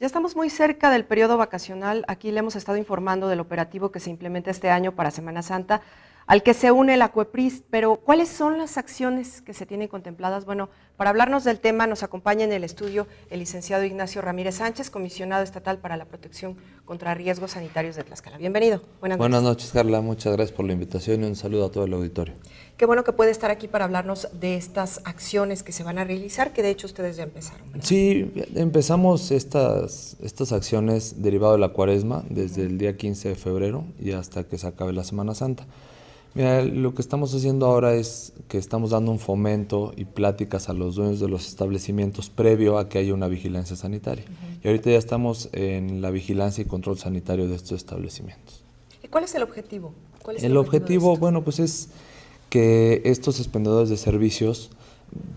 Ya estamos muy cerca del periodo vacacional. Aquí le hemos estado informando del operativo que se implementa este año para Semana Santa al que se une la CUEPRIS, pero ¿cuáles son las acciones que se tienen contempladas? Bueno, para hablarnos del tema nos acompaña en el estudio el licenciado Ignacio Ramírez Sánchez, comisionado estatal para la protección contra riesgos sanitarios de Tlaxcala. Bienvenido. Buenas noches. Buenas noches, Carla. Muchas gracias por la invitación y un saludo a todo el auditorio. Qué bueno que puede estar aquí para hablarnos de estas acciones que se van a realizar, que de hecho ustedes ya empezaron. Sí, empezamos estas, estas acciones derivadas de la cuaresma desde el día 15 de febrero y hasta que se acabe la Semana Santa. Mira, lo que estamos haciendo ahora es que estamos dando un fomento y pláticas a los dueños de los establecimientos previo a que haya una vigilancia sanitaria. Y ahorita ya estamos en la vigilancia y control sanitario de estos establecimientos. ¿Y cuál es el objetivo? el, objetivo, bueno, pues es que estos expendedores de servicios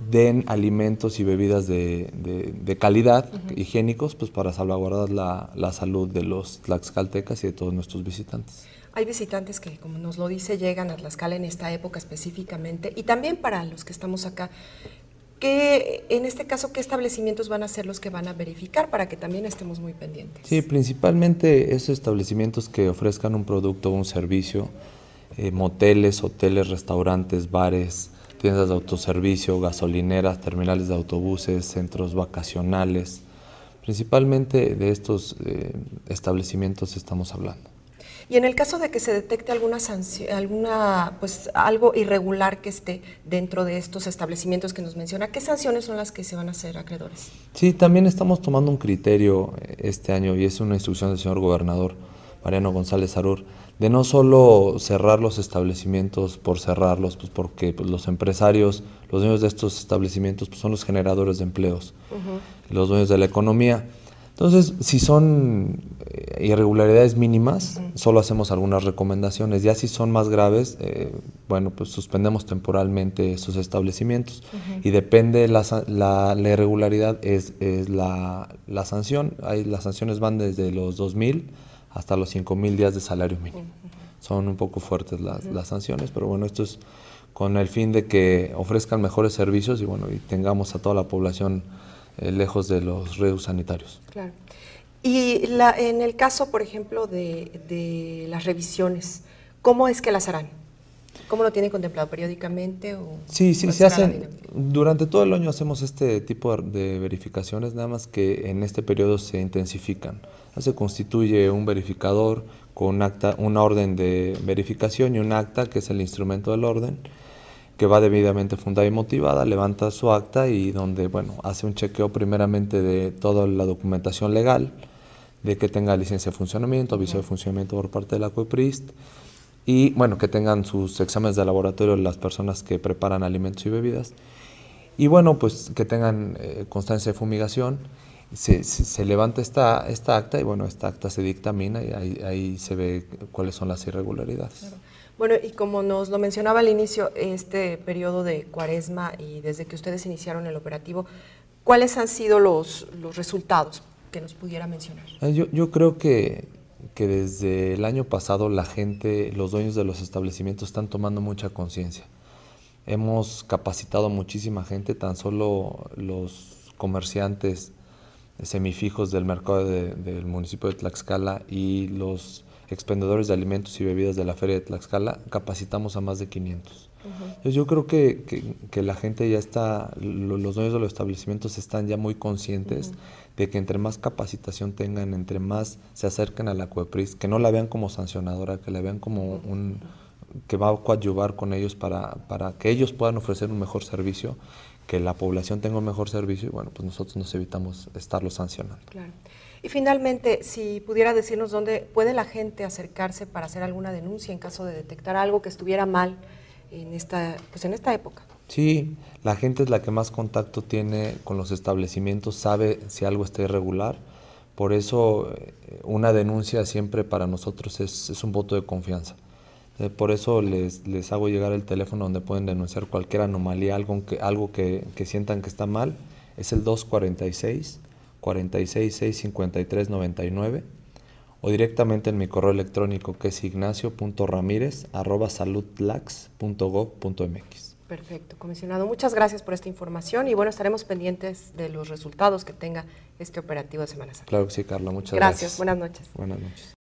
den alimentos y bebidas de, calidad, higiénicos, pues para salvaguardar la, salud de los tlaxcaltecas y de todos nuestros visitantes. Hay visitantes que, como nos lo dice, llegan a Tlaxcala en esta época específicamente y también para los que estamos acá. ¿Qué, en este caso, qué establecimientos van a ser los que van a verificar para que también estemos muy pendientes? Sí, principalmente esos establecimientos que ofrezcan un producto o un servicio, eh, moteles, hoteles, restaurantes, bares, tiendas de autoservicio, gasolineras, terminales de autobuses, centros vacacionales. Principalmente de estos eh, establecimientos estamos hablando. Y en el caso de que se detecte alguna alguna, pues algo irregular que esté dentro de estos establecimientos que nos menciona, ¿qué sanciones son las que se van a hacer acreedores? Sí, también estamos tomando un criterio eh, este año y es una instrucción del señor gobernador Mariano González Arur de no solo cerrar los establecimientos por cerrarlos, pues porque pues, los empresarios, los dueños de estos establecimientos, pues, son los generadores de empleos, los dueños de la economía. Entonces, si son eh, irregularidades mínimas, solo hacemos algunas recomendaciones. Ya si son más graves, eh, bueno, pues suspendemos temporalmente esos establecimientos. Y depende, la, la, irregularidad es, la, sanción. las sanciones van desde los 2.000 hasta los 5.000 días de salario mínimo. Son un poco fuertes las, las sanciones, pero bueno, esto es con el fin de que ofrezcan mejores servicios y bueno, y tengamos a toda la población eh, lejos de los redes sanitarios. Claro. Y en el caso, por ejemplo, de, las revisiones, ¿cómo es que las harán? ¿Cómo lo tienen contemplado? ¿Periódicamente? O sí, sí, se hacen. Durante todo el año hacemos este tipo de verificaciones, nada más que en este periodo se intensifican. Se constituye un verificador con acta, una orden de verificación y un acta, que es el instrumento del orden que va debidamente fundada y motivada, levanta su acta y donde, bueno, hace un chequeo primeramente de toda la documentación legal, de que tenga licencia de funcionamiento, aviso de funcionamiento por parte de la COEPRIST, y bueno, que tengan sus exámenes de laboratorio las personas que preparan alimentos y bebidas, y bueno, pues que tengan eh, constancia de fumigación, se, se, levanta esta, esta acta y bueno, esta acta se dictamina y ahí, ahí se ve cuáles son las irregularidades. Bueno, y como nos lo mencionaba al inicio, este periodo de cuaresma y desde que ustedes iniciaron el operativo, ¿cuáles han sido los, los resultados que nos pudiera mencionar? Ah, yo, yo creo que, que desde el año pasado la gente, los dueños de los establecimientos están tomando mucha conciencia. Hemos capacitado a muchísima gente, tan solo los comerciantes semifijos del mercado del municipio de Tlaxcala y los expendedores de alimentos y bebidas de la feria de Tlaxcala, capacitamos a más de 500. Entonces Yo creo que, que, la gente ya está, los dueños de los establecimientos están ya muy conscientes de que entre más capacitación tengan, entre más se acerquen a la CUEPRIS, que no la vean como sancionadora, que la vean como un que va a coadyuvar con ellos para, para que ellos puedan ofrecer un mejor servicio que la población tenga un mejor servicio y bueno, pues nosotros nos evitamos estarlo sancionando. Claro. Y finalmente, si pudiera decirnos dónde puede la gente acercarse para hacer alguna denuncia en caso de detectar algo que estuviera mal en esta, pues en esta época. Sí, la gente es la que más contacto tiene con los establecimientos, sabe si algo está irregular. Por eso eh, una denuncia siempre para nosotros es un voto de confianza. Eh, por eso les, les, hago llegar el teléfono donde pueden denunciar cualquier anomalía, algo que, algo que, sientan que está mal. Es el 246 5399 o directamente en mi correo electrónico que es ignacio.ramírez.saludlax.gov.mx. Perfecto, comisionado. Muchas gracias por esta información y bueno, estaremos pendientes de los resultados que tenga este operativo de Semana Santa. Claro que sí, Carla. Muchas gracias. Gracias. Buenas noches. Buenas noches.